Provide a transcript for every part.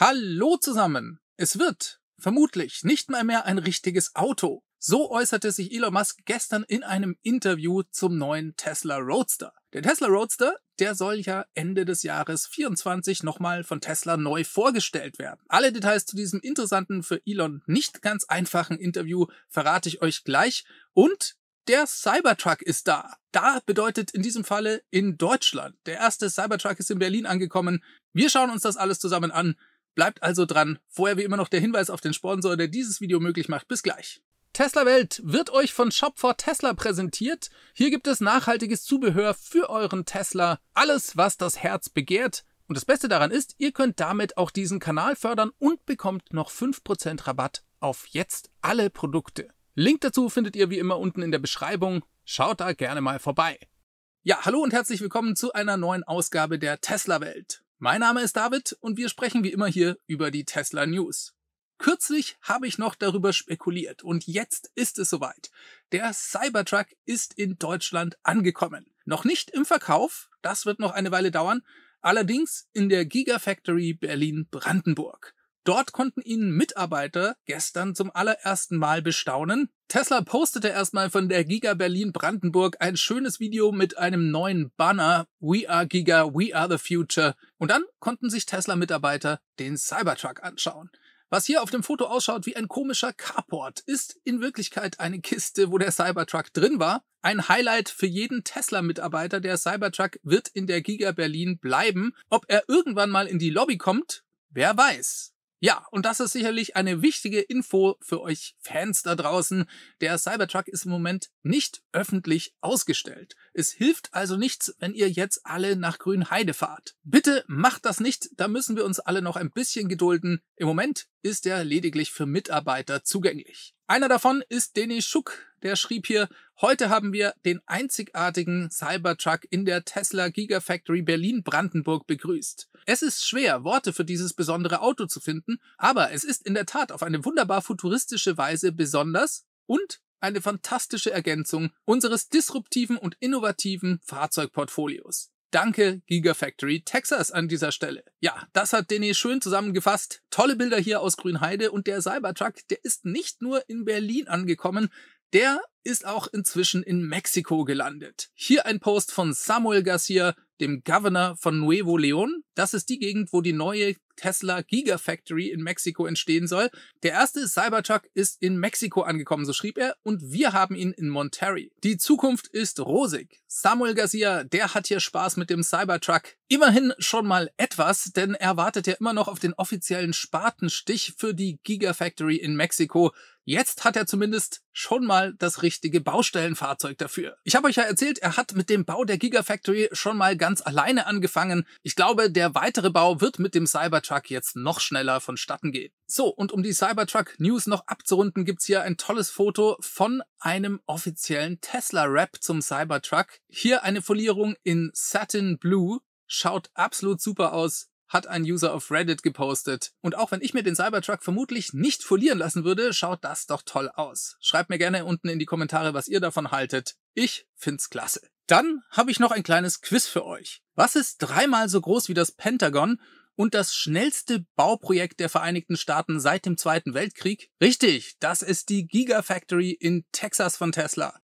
Hallo zusammen! Es wird vermutlich nicht mal mehr ein richtiges Auto. So äußerte sich Elon Musk gestern in einem Interview zum neuen Tesla Roadster. Der Tesla Roadster, der soll ja Ende des Jahres 24 nochmal von Tesla neu vorgestellt werden. Alle Details zu diesem interessanten, für Elon nicht ganz einfachen Interview verrate ich euch gleich. Und der Cybertruck ist da. Da bedeutet in diesem Falle in Deutschland. Der erste Cybertruck ist in Berlin angekommen. Wir schauen uns das alles zusammen an. Bleibt also dran. Vorher wie immer noch der Hinweis auf den Sponsor, der dieses Video möglich macht. Bis gleich. Tesla Welt wird euch von Shop for Tesla präsentiert. Hier gibt es nachhaltiges Zubehör für euren Tesla. Alles, was das Herz begehrt. Und das Beste daran ist, ihr könnt damit auch diesen Kanal fördern und bekommt noch 5% Rabatt auf jetzt alle Produkte. Link dazu findet ihr wie immer unten in der Beschreibung. Schaut da gerne mal vorbei. Ja, hallo und herzlich willkommen zu einer neuen Ausgabe der Tesla Welt. Mein Name ist David und wir sprechen wie immer hier über die Tesla News. Kürzlich habe ich noch darüber spekuliert und jetzt ist es soweit. Der Cybertruck ist in Deutschland angekommen. Noch nicht im Verkauf, das wird noch eine Weile dauern, allerdings in der Gigafactory Berlin-Brandenburg. Dort konnten ihn Mitarbeiter gestern zum allerersten Mal bestaunen. Tesla postete erstmal von der Giga Berlin Brandenburg ein schönes Video mit einem neuen Banner We are Giga, we are the future. Und dann konnten sich Tesla-Mitarbeiter den Cybertruck anschauen. Was hier auf dem Foto ausschaut wie ein komischer Carport, ist in Wirklichkeit eine Kiste, wo der Cybertruck drin war. Ein Highlight für jeden Tesla-Mitarbeiter, der Cybertruck wird in der Giga Berlin bleiben. Ob er irgendwann mal in die Lobby kommt, wer weiß. Ja, und das ist sicherlich eine wichtige Info für euch Fans da draußen. Der Cybertruck ist im Moment nicht öffentlich ausgestellt. Es hilft also nichts, wenn ihr jetzt alle nach Grünheide fahrt. Bitte macht das nicht, da müssen wir uns alle noch ein bisschen gedulden. Im Moment ist er lediglich für Mitarbeiter zugänglich. Einer davon ist Denis Schuck, der schrieb hier, heute haben wir den einzigartigen Cybertruck in der Tesla Gigafactory Berlin-Brandenburg begrüßt. Es ist schwer, Worte für dieses besondere Auto zu finden, aber es ist in der Tat auf eine wunderbar futuristische Weise besonders und eine fantastische Ergänzung unseres disruptiven und innovativen Fahrzeugportfolios. Danke Gigafactory Texas an dieser Stelle. Ja, das hat Denny schön zusammengefasst. Tolle Bilder hier aus Grünheide und der Cybertruck, der ist nicht nur in Berlin angekommen, der ist auch inzwischen in Mexiko gelandet. Hier ein Post von Samuel Garcia, dem Governor von Nuevo León. Das ist die Gegend, wo die neue Tesla Gigafactory in Mexiko entstehen soll. Der erste Cybertruck ist in Mexiko angekommen, so schrieb er, und wir haben ihn in Monterrey. Die Zukunft ist rosig. Samuel Garcia, der hat hier Spaß mit dem Cybertruck. Immerhin schon mal etwas, denn er wartet ja immer noch auf den offiziellen Spatenstich für die Gigafactory in Mexiko. Jetzt hat er zumindest schon mal das richtige Baustellenfahrzeug dafür. Ich habe euch ja erzählt, er hat mit dem Bau der Gigafactory schon mal ganz alleine angefangen. Ich glaube, der weitere Bau wird mit dem Cybertruck Cybertruck jetzt noch schneller vonstatten geht. So, und um die Cybertruck-News noch abzurunden, gibt's hier ein tolles Foto von einem offiziellen Tesla-Rap zum Cybertruck. Hier eine Folierung in Satin Blue. Schaut absolut super aus hat ein User auf Reddit gepostet. Und auch wenn ich mir den Cybertruck vermutlich nicht folieren lassen würde, schaut das doch toll aus. Schreibt mir gerne unten in die Kommentare, was ihr davon haltet. Ich find's klasse. Dann habe ich noch ein kleines Quiz für euch. Was ist dreimal so groß wie das Pentagon und das schnellste Bauprojekt der Vereinigten Staaten seit dem Zweiten Weltkrieg. Richtig, das ist die Gigafactory in Texas von Tesla.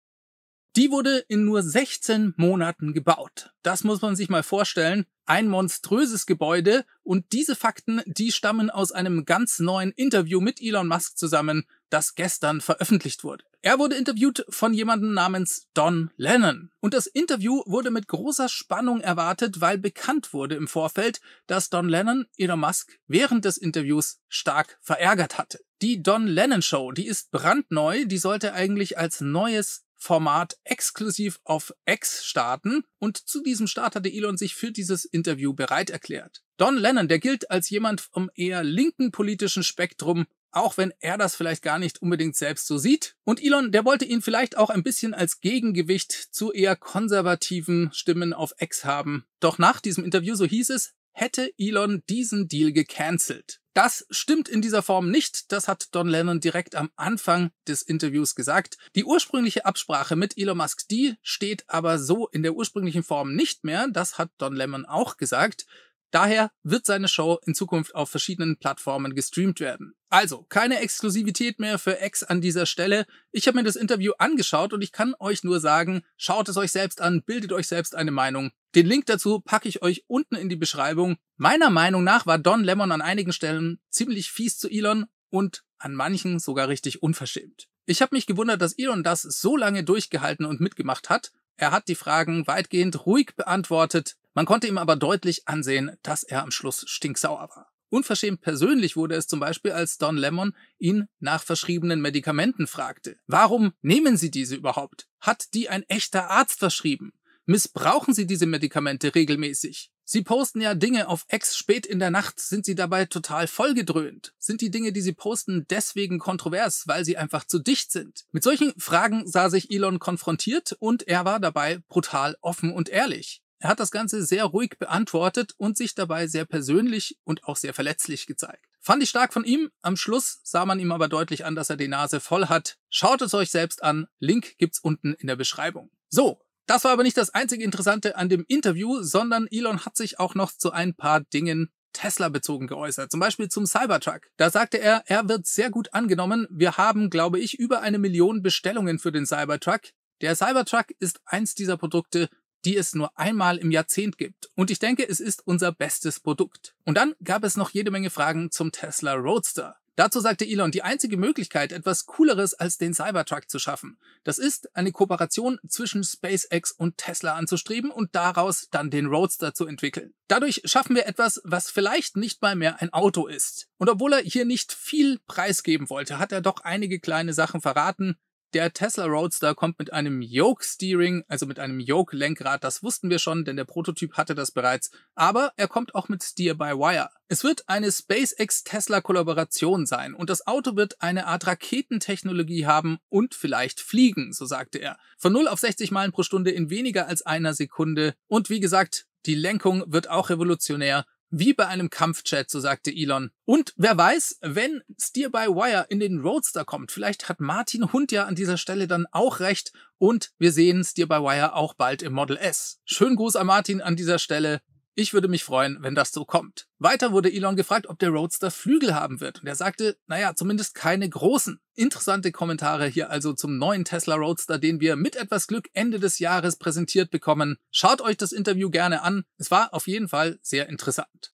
Die wurde in nur 16 Monaten gebaut. Das muss man sich mal vorstellen. Ein monströses Gebäude und diese Fakten, die stammen aus einem ganz neuen Interview mit Elon Musk zusammen das gestern veröffentlicht wurde. Er wurde interviewt von jemandem namens Don Lennon. Und das Interview wurde mit großer Spannung erwartet, weil bekannt wurde im Vorfeld, dass Don Lennon Elon Musk während des Interviews stark verärgert hatte. Die Don Lennon Show, die ist brandneu, die sollte eigentlich als neues Format exklusiv auf X starten und zu diesem Start hatte Elon sich für dieses Interview bereit erklärt. Don Lennon, der gilt als jemand vom eher linken politischen Spektrum auch wenn er das vielleicht gar nicht unbedingt selbst so sieht. Und Elon, der wollte ihn vielleicht auch ein bisschen als Gegengewicht zu eher konservativen Stimmen auf X haben. Doch nach diesem Interview, so hieß es, hätte Elon diesen Deal gecancelt. Das stimmt in dieser Form nicht, das hat Don Lennon direkt am Anfang des Interviews gesagt. Die ursprüngliche Absprache mit Elon Musk, die steht aber so in der ursprünglichen Form nicht mehr, das hat Don Lennon auch gesagt. Daher wird seine Show in Zukunft auf verschiedenen Plattformen gestreamt werden. Also, keine Exklusivität mehr für X an dieser Stelle. Ich habe mir das Interview angeschaut und ich kann euch nur sagen, schaut es euch selbst an, bildet euch selbst eine Meinung. Den Link dazu packe ich euch unten in die Beschreibung. Meiner Meinung nach war Don Lemon an einigen Stellen ziemlich fies zu Elon und an manchen sogar richtig unverschämt. Ich habe mich gewundert, dass Elon das so lange durchgehalten und mitgemacht hat. Er hat die Fragen weitgehend ruhig beantwortet, man konnte ihm aber deutlich ansehen, dass er am Schluss stinksauer war. Unverschämt persönlich wurde es zum Beispiel, als Don Lemon ihn nach verschriebenen Medikamenten fragte. Warum nehmen Sie diese überhaupt? Hat die ein echter Arzt verschrieben? Missbrauchen Sie diese Medikamente regelmäßig? Sie posten ja Dinge auf Ex spät in der Nacht, sind sie dabei total vollgedröhnt? Sind die Dinge, die sie posten, deswegen kontrovers, weil sie einfach zu dicht sind? Mit solchen Fragen sah sich Elon konfrontiert und er war dabei brutal offen und ehrlich. Er hat das Ganze sehr ruhig beantwortet und sich dabei sehr persönlich und auch sehr verletzlich gezeigt. Fand ich stark von ihm. Am Schluss sah man ihm aber deutlich an, dass er die Nase voll hat. Schaut es euch selbst an. Link gibt's unten in der Beschreibung. So. Das war aber nicht das einzige Interessante an dem Interview, sondern Elon hat sich auch noch zu ein paar Dingen Tesla bezogen geäußert, zum Beispiel zum Cybertruck. Da sagte er, er wird sehr gut angenommen. Wir haben, glaube ich, über eine Million Bestellungen für den Cybertruck. Der Cybertruck ist eins dieser Produkte, die es nur einmal im Jahrzehnt gibt. Und ich denke, es ist unser bestes Produkt. Und dann gab es noch jede Menge Fragen zum Tesla Roadster. Dazu sagte Elon, die einzige Möglichkeit, etwas Cooleres als den Cybertruck zu schaffen, das ist, eine Kooperation zwischen SpaceX und Tesla anzustreben und daraus dann den Roadster zu entwickeln. Dadurch schaffen wir etwas, was vielleicht nicht mal mehr ein Auto ist. Und obwohl er hier nicht viel preisgeben wollte, hat er doch einige kleine Sachen verraten, der Tesla Roadster kommt mit einem Yoke-Steering, also mit einem Yoke-Lenkrad. Das wussten wir schon, denn der Prototyp hatte das bereits. Aber er kommt auch mit Steer-by-Wire. Es wird eine SpaceX-Tesla-Kollaboration sein und das Auto wird eine Art Raketentechnologie haben und vielleicht fliegen, so sagte er. Von 0 auf 60 Meilen pro Stunde in weniger als einer Sekunde. Und wie gesagt, die Lenkung wird auch revolutionär wie bei einem Kampfchat, so sagte Elon. Und wer weiß, wenn Steer by Wire in den Roadster kommt, vielleicht hat Martin Hund ja an dieser Stelle dann auch recht und wir sehen Steer by Wire auch bald im Model S. Schönen Gruß an Martin an dieser Stelle ich würde mich freuen, wenn das so kommt. Weiter wurde Elon gefragt, ob der Roadster Flügel haben wird. Und er sagte, naja, zumindest keine großen. Interessante Kommentare hier also zum neuen Tesla Roadster, den wir mit etwas Glück Ende des Jahres präsentiert bekommen. Schaut euch das Interview gerne an. Es war auf jeden Fall sehr interessant.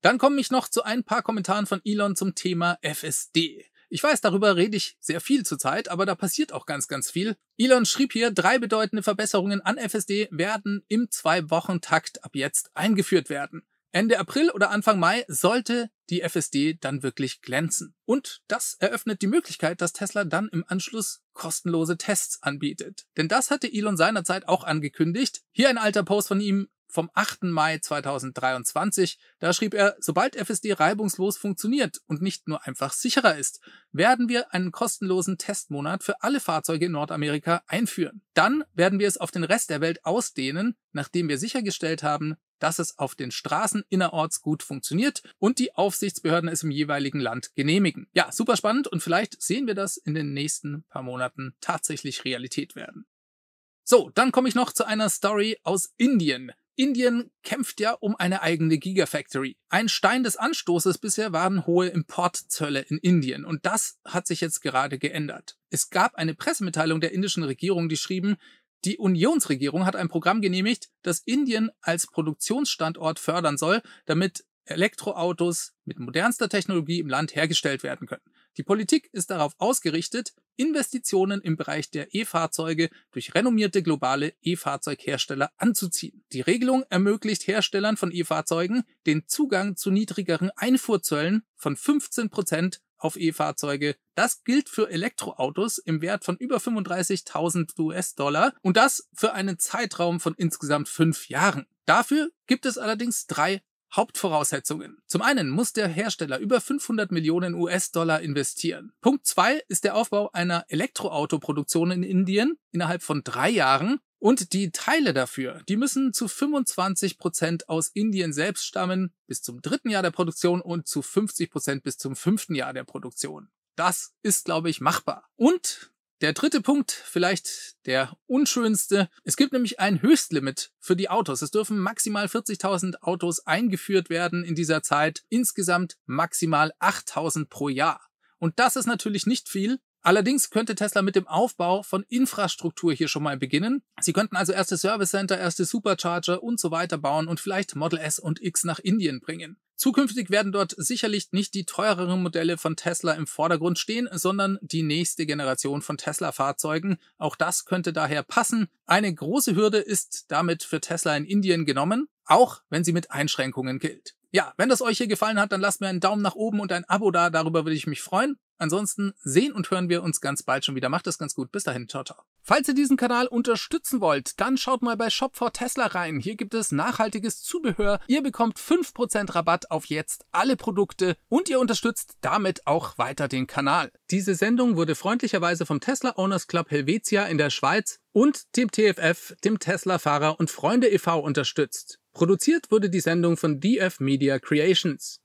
Dann komme ich noch zu ein paar Kommentaren von Elon zum Thema FSD. Ich weiß, darüber rede ich sehr viel zurzeit, aber da passiert auch ganz, ganz viel. Elon schrieb hier, drei bedeutende Verbesserungen an FSD werden im Zwei-Wochen-Takt ab jetzt eingeführt werden. Ende April oder Anfang Mai sollte die FSD dann wirklich glänzen. Und das eröffnet die Möglichkeit, dass Tesla dann im Anschluss kostenlose Tests anbietet. Denn das hatte Elon seinerzeit auch angekündigt. Hier ein alter Post von ihm vom 8. Mai 2023. Da schrieb er, sobald FSD reibungslos funktioniert und nicht nur einfach sicherer ist, werden wir einen kostenlosen Testmonat für alle Fahrzeuge in Nordamerika einführen. Dann werden wir es auf den Rest der Welt ausdehnen, nachdem wir sichergestellt haben, dass es auf den Straßen innerorts gut funktioniert und die Aufsichtsbehörden es im jeweiligen Land genehmigen. Ja, super spannend und vielleicht sehen wir das in den nächsten paar Monaten tatsächlich Realität werden. So, dann komme ich noch zu einer Story aus Indien. Indien kämpft ja um eine eigene Gigafactory. Ein Stein des Anstoßes bisher waren hohe Importzölle in Indien und das hat sich jetzt gerade geändert. Es gab eine Pressemitteilung der indischen Regierung, die schrieben, die Unionsregierung hat ein Programm genehmigt, das Indien als Produktionsstandort fördern soll, damit Elektroautos mit modernster Technologie im Land hergestellt werden können. Die Politik ist darauf ausgerichtet, Investitionen im Bereich der E-Fahrzeuge durch renommierte globale E-Fahrzeughersteller anzuziehen. Die Regelung ermöglicht Herstellern von E-Fahrzeugen den Zugang zu niedrigeren Einfuhrzöllen von 15 Prozent auf E-Fahrzeuge. Das gilt für Elektroautos im Wert von über 35.000 US-Dollar und das für einen Zeitraum von insgesamt fünf Jahren. Dafür gibt es allerdings drei Hauptvoraussetzungen. Zum einen muss der Hersteller über 500 Millionen US-Dollar investieren. Punkt zwei ist der Aufbau einer Elektroautoproduktion in Indien innerhalb von drei Jahren. Und die Teile dafür, die müssen zu 25% Prozent aus Indien selbst stammen bis zum dritten Jahr der Produktion und zu 50% Prozent bis zum fünften Jahr der Produktion. Das ist, glaube ich, machbar. Und der dritte Punkt, vielleicht der unschönste. Es gibt nämlich ein Höchstlimit für die Autos. Es dürfen maximal 40.000 Autos eingeführt werden in dieser Zeit. Insgesamt maximal 8.000 pro Jahr. Und das ist natürlich nicht viel. Allerdings könnte Tesla mit dem Aufbau von Infrastruktur hier schon mal beginnen. Sie könnten also erste Service Center, erste Supercharger und so weiter bauen und vielleicht Model S und X nach Indien bringen. Zukünftig werden dort sicherlich nicht die teureren Modelle von Tesla im Vordergrund stehen, sondern die nächste Generation von Tesla-Fahrzeugen. Auch das könnte daher passen. Eine große Hürde ist damit für Tesla in Indien genommen, auch wenn sie mit Einschränkungen gilt. Ja, wenn das euch hier gefallen hat, dann lasst mir einen Daumen nach oben und ein Abo da, darüber würde ich mich freuen. Ansonsten sehen und hören wir uns ganz bald schon wieder. Macht es ganz gut. Bis dahin, ciao, ciao. Falls ihr diesen Kanal unterstützen wollt, dann schaut mal bei Shop for Tesla rein. Hier gibt es nachhaltiges Zubehör. Ihr bekommt 5% Rabatt auf jetzt alle Produkte und ihr unterstützt damit auch weiter den Kanal. Diese Sendung wurde freundlicherweise vom Tesla Owners Club Helvetia in der Schweiz und dem TFF, dem Tesla Fahrer und Freunde e.V. unterstützt. Produziert wurde die Sendung von DF Media Creations.